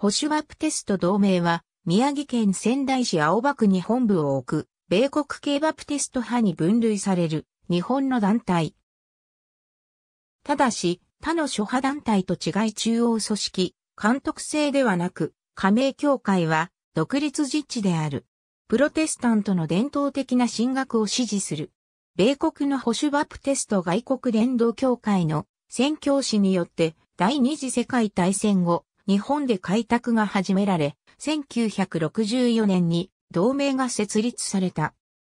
保守ワプテスト同盟は、宮城県仙台市青葉区に本部を置く、米国系バプテスト派に分類される、日本の団体。ただし、他の諸派団体と違い中央組織、監督制ではなく、加盟協会は、独立実地である。プロテスタントの伝統的な進学を支持する。米国の保守バプテスト外国連動協会の宣教師によって第二次世界大戦後、日本で開拓が始められ、1964年に同盟が設立された。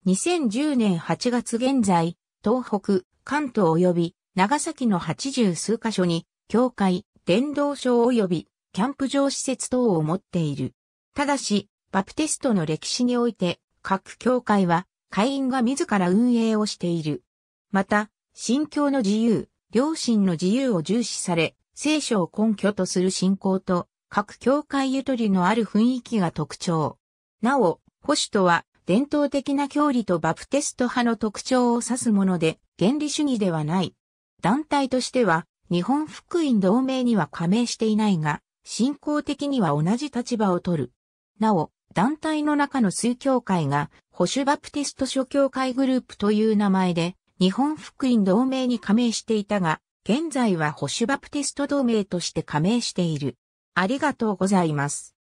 2010年8月現在、東北、関東及び長崎の80数カ所に、教会、伝道所及びキャンプ場施設等を持っている。ただし、バプテストの歴史において、各教会は会員が自ら運営をしている。また、信教の自由、良心の自由を重視され、聖書を根拠とする信仰と、各教会ゆとりのある雰囲気が特徴。なお、保守とは、伝統的な教理とバプテスト派の特徴を指すもので、原理主義ではない。団体としては、日本福音同盟には加盟していないが、信仰的には同じ立場を取る。なお、団体の中の水教会が、保守バプテスト諸教会グループという名前で、日本福音同盟に加盟していたが、現在は保守バプテスト同盟として加盟している。ありがとうございます。